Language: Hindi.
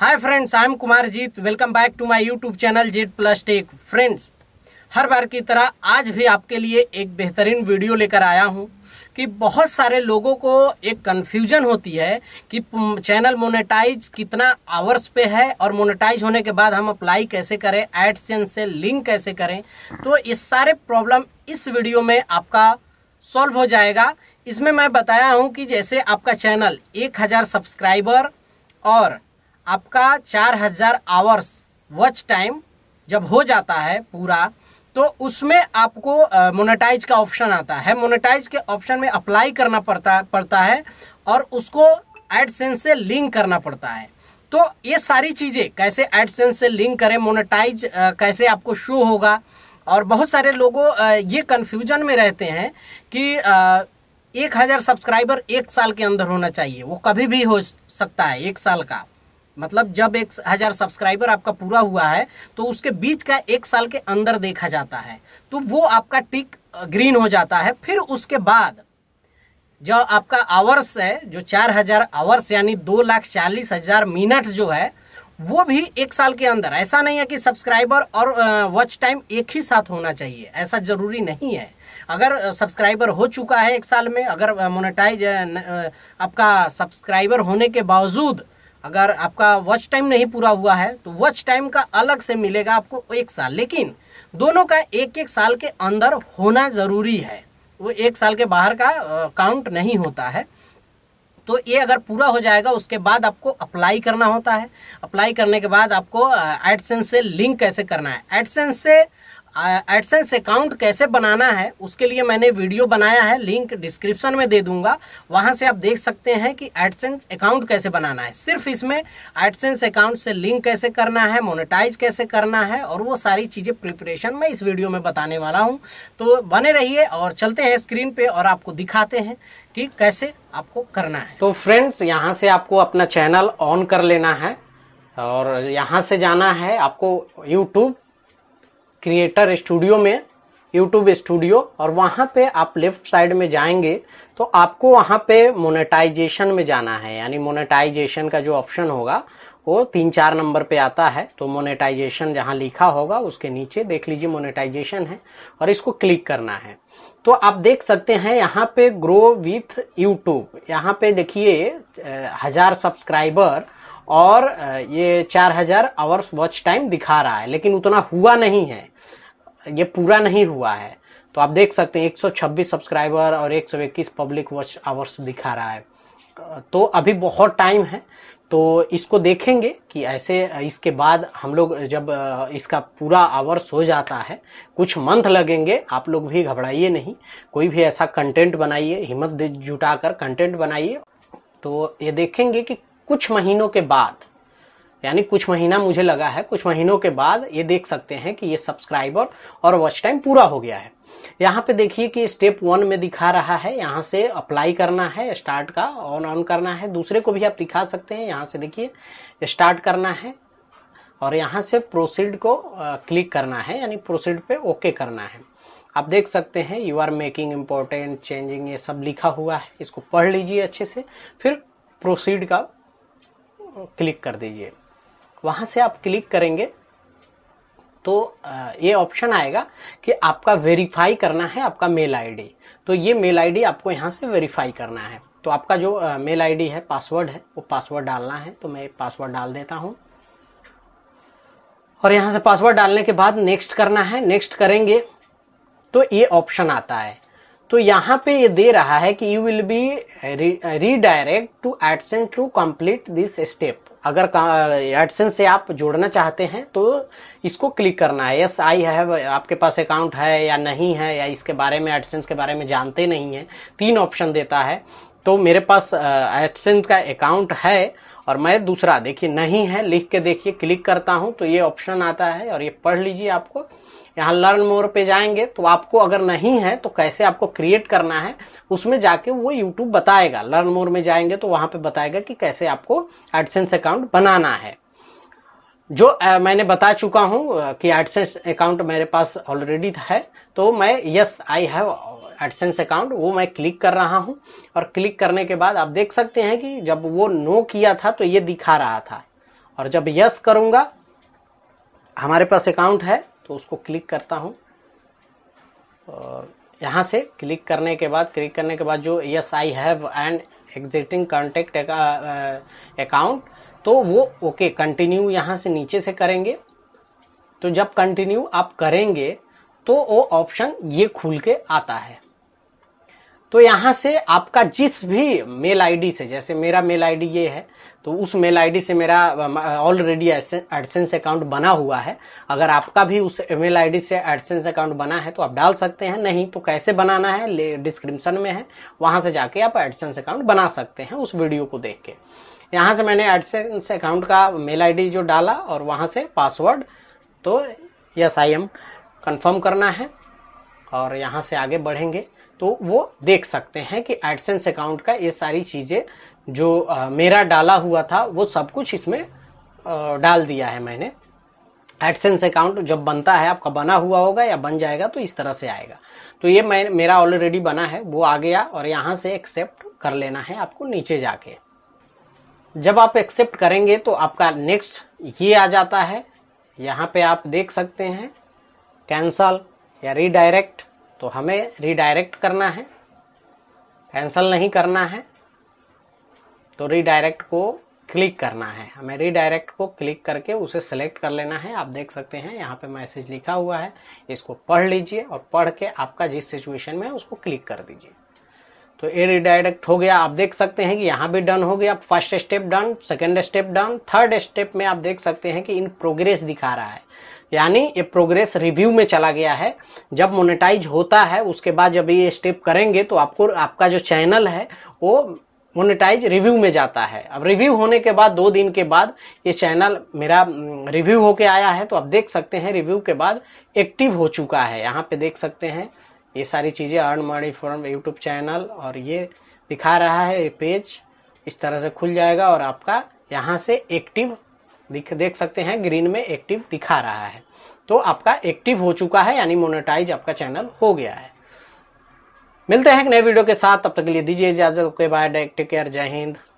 hi friends I am Jeet welcome back to my YouTube channel Z plus tech friends हर बार की तरह आज भी आपके लिए एक बेहतरीन वीडियो लेकर आया हूं कि बहुत सारे लोगों को एक कन्फ्यूजन होती है कि चैनल मोनेटाइज कितना आवर्स पे है और मोनेटाइज होने के बाद हम अप्लाई कैसे करें एडसेंस से लिंक कैसे करें तो इस सारे प्रॉब्लम इस वीडियो में आपका सॉल्व हो जाएगा इसमें मैं बताया हूँ कि जैसे आपका चैनल एक हज़ार सब्सक्राइबर और आपका चार हजार आवर्स वॉच टाइम जब हो जाता है पूरा तो उसमें आपको मोनेटाइज का ऑप्शन आता है मोनेटाइज के ऑप्शन में अप्लाई करना पड़ता पड़ता है और उसको एडसेंस से लिंक करना पड़ता है तो ये सारी चीज़ें कैसे एडसेंस से लिंक करें मोनेटाइज कैसे आपको शो होगा और बहुत सारे लोगों ये कन्फ्यूजन में रहते हैं कि एक हज़ार सब्सक्राइबर एक साल के अंदर होना चाहिए वो कभी भी हो सकता है एक साल का मतलब जब एक हज़ार सब्सक्राइबर आपका पूरा हुआ है तो उसके बीच का एक साल के अंदर देखा जाता है तो वो आपका टिक ग्रीन हो जाता है फिर उसके बाद जो आपका आवर्स है जो चार हज़ार आवर्स यानी दो लाख चालीस हज़ार मिनट जो है वो भी एक साल के अंदर ऐसा नहीं है कि सब्सक्राइबर और वॉच टाइम एक ही साथ होना चाहिए ऐसा ज़रूरी नहीं है अगर सब्सक्राइबर हो चुका है एक साल में अगर मोनेटाइज आपका सब्सक्राइबर होने के बावजूद अगर आपका वॉच टाइम नहीं पूरा हुआ है तो वॉच टाइम का अलग से मिलेगा आपको एक साल लेकिन दोनों का एक एक साल के अंदर होना ज़रूरी है वो एक साल के बाहर का काउंट नहीं होता है तो ये अगर पूरा हो जाएगा उसके बाद आपको अप्लाई करना होता है अप्लाई करने के बाद आपको एडसेंस से लिंक कैसे करना है एडसेंस से एडसेंस अकाउंट कैसे बनाना है उसके लिए मैंने वीडियो बनाया है लिंक डिस्क्रिप्शन में दे दूंगा वहां से आप देख सकते हैं कि एडसेंस अकाउंट कैसे बनाना है सिर्फ इसमें एडसेंस अकाउंट से लिंक कैसे करना है मोनेटाइज कैसे करना है और वो सारी चीज़ें प्रिपरेशन मैं इस वीडियो में बताने वाला हूँ तो बने रहिए और चलते हैं स्क्रीन पर और आपको दिखाते हैं कि कैसे आपको करना है तो फ्रेंड्स यहाँ से आपको अपना चैनल ऑन कर लेना है और यहाँ से जाना है आपको यूट्यूब क्रिएटर स्टूडियो में यूट्यूब स्टूडियो और वहाँ पे आप लेफ्ट साइड में जाएंगे तो आपको वहाँ पे मोनेटाइजेशन में जाना है यानी मोनेटाइजेशन का जो ऑप्शन होगा वो तीन चार नंबर पे आता है तो मोनेटाइजेशन जहाँ लिखा होगा उसके नीचे देख लीजिए मोनेटाइजेशन है और इसको क्लिक करना है तो आप देख सकते हैं यहाँ पे ग्रो विथ यूट्यूब यहाँ पे देखिए हजार सब्सक्राइबर और ये चार हजार आवर्स वॉच टाइम दिखा रहा है लेकिन उतना हुआ नहीं है ये पूरा नहीं हुआ है तो आप देख सकते हैं 126 सब्सक्राइबर और 121 पब्लिक वॉच आवर्स दिखा रहा है तो अभी बहुत टाइम है तो इसको देखेंगे कि ऐसे इसके बाद हम लोग जब इसका पूरा आवर्स हो जाता है कुछ मंथ लगेंगे आप लोग भी घबराइए नहीं कोई भी ऐसा कंटेंट बनाइए हिम्मत जुटाकर कंटेंट बनाइए तो ये देखेंगे कि कुछ महीनों के बाद यानी कुछ महीना मुझे लगा है कुछ महीनों के बाद ये देख सकते हैं कि ये सब्सक्राइबर और वॉच टाइम पूरा हो गया है यहाँ पे देखिए कि स्टेप वन में दिखा रहा है यहाँ से अप्लाई करना है स्टार्ट का ऑन ऑन करना है दूसरे को भी आप दिखा सकते हैं यहाँ से देखिए स्टार्ट करना है और यहाँ से प्रोसीड को क्लिक करना है यानी प्रोसीड पे ओके करना है आप देख सकते हैं you are making important changing ये सब लिखा हुआ है इसको पढ़ लीजिए अच्छे से फिर प्रोसीड का क्लिक कर दीजिए वहाँ से आप क्लिक करेंगे तो ये ऑप्शन आएगा कि आपका वेरीफाई करना है आपका मेल आईडी तो ये मेल आईडी आपको यहाँ से वेरीफाई करना है तो आपका जो मेल आईडी है पासवर्ड है वो पासवर्ड डालना है तो मैं पासवर्ड डाल देता हूँ और यहाँ से पासवर्ड डालने के बाद नेक्स्ट करना है नेक्स्ट करेंगे तो ये ऑप्शन आता है तो यहां पे ये दे रहा है कि you will be redirected to AdSense to complete this step अगर एडसेंस uh, से आप जोड़ना चाहते हैं तो इसको क्लिक करना है यस आई हैव आपके पास अकाउंट है या नहीं है या इसके बारे में एडसेंस के बारे में जानते नहीं है तीन ऑप्शन देता है तो मेरे पास एडसेंस का अकाउंट है और मैं दूसरा देखिए नहीं है लिख के देखिए क्लिक करता हूं तो ये ऑप्शन आता है और ये पढ़ लीजिए आपको यहाँ लर्न मोर पे जाएंगे तो आपको अगर नहीं है तो कैसे आपको क्रिएट करना है उसमें जाके वो यूट्यूब बताएगा लर्न मोर में जाएंगे तो वहां पे बताएगा कि कैसे आपको एडसेंस अकाउंट बनाना है जो आ, मैंने बता चुका हूं कि एडसेंस अकाउंट मेरे पास ऑलरेडी है तो मैं yes I have AdSense account वो मैं क्लिक कर रहा हूँ और क्लिक करने के बाद आप देख सकते हैं कि जब वो नो किया था तो ये दिखा रहा था और जब यस करूँगा हमारे पास अकाउंट है तो उसको क्लिक करता हूँ और यहाँ से क्लिक करने के बाद क्लिक करने के बाद जो yes I have and existing contact account तो वो ओके कंटिन्यू यहाँ से नीचे से करेंगे तो जब कंटिन्यू आप करेंगे तो वो ऑप्शन ये खुल के आता है तो यहाँ से आपका जिस भी मेल आईडी से जैसे मेरा मेल आईडी ये है तो उस मेल आईडी से मेरा ऑलरेडी एडसेंस अकाउंट बना हुआ है अगर आपका भी उस मेल आईडी से एडसेंस अकाउंट बना है तो आप डाल सकते हैं नहीं तो कैसे बनाना है डिस्क्रिप्शन में है वहां से जाके आप एडसेंस अकाउंट बना सकते हैं उस वीडियो को देख के यहाँ से मैंने एडसेंस अकाउंट का मेल आईडी जो डाला और वहाँ से पासवर्ड तो यस आई एम कन्फर्म करना है और यहाँ से आगे बढ़ेंगे तो वो देख सकते हैं कि एडसेंस अकाउंट का ये सारी चीज़ें जो आ, मेरा डाला हुआ था वो सब कुछ इसमें आ, डाल दिया है मैंने एडसेंस अकाउंट जब बनता है आपका बना हुआ होगा या बन जाएगा तो इस तरह से आएगा तो ये मैं मेरा ऑलरेडी बना है वो आ गया और यहाँ से एक्सेप्ट कर लेना है आपको नीचे जाके जब आप एक्सेप्ट करेंगे तो आपका नेक्स्ट ये आ जाता है यहाँ पे आप देख सकते हैं कैंसल या रीडायरेक्ट तो हमें रीडायरेक्ट करना है कैंसल नहीं करना है तो रीडायरेक्ट को क्लिक करना है हमें रीडायरेक्ट को क्लिक करके उसे सेलेक्ट कर लेना है आप देख सकते हैं यहाँ पे मैसेज लिखा हुआ है इसको पढ़ लीजिए और पढ़ के आपका जिस सिचुएशन में है उसको क्लिक कर दीजिए तो ए रिडायरेक्ट हो गया आप देख सकते हैं कि यहाँ भी डन हो गया first step done second step done third step में आप देख सकते हैं कि इन प्रोग्रेस दिखा रहा है यानी ये प्रोग्रेस रिव्यू में चला गया है जब मोनेटाइज होता है उसके बाद जब ये स्टेप करेंगे तो आपको आपका जो चैनल है वो मोनेटाइज रिव्यू में जाता है अब रिव्यू होने के बाद दो दिन के बाद ये चैनल मेरा रिव्यू होके आया है तो आप देख सकते हैं रिव्यू के बाद एक्टिव हो चुका है यहाँ पे देख सकते हैं ये सारी चीज़ें earn money from YouTube channel और ये दिखा रहा है ये पेज इस तरह से खुल जाएगा और आपका यहाँ से एक्टिव दिख देख सकते हैं ग्रीन में एक्टिव दिखा रहा है तो आपका एक्टिव हो चुका है यानी मोनेटाइज आपका चैनल हो गया है मिलते हैं एक नए वीडियो के साथ तब तक के लिए दीजिए इजाजत ओके बाय टेक केयर जय हिंद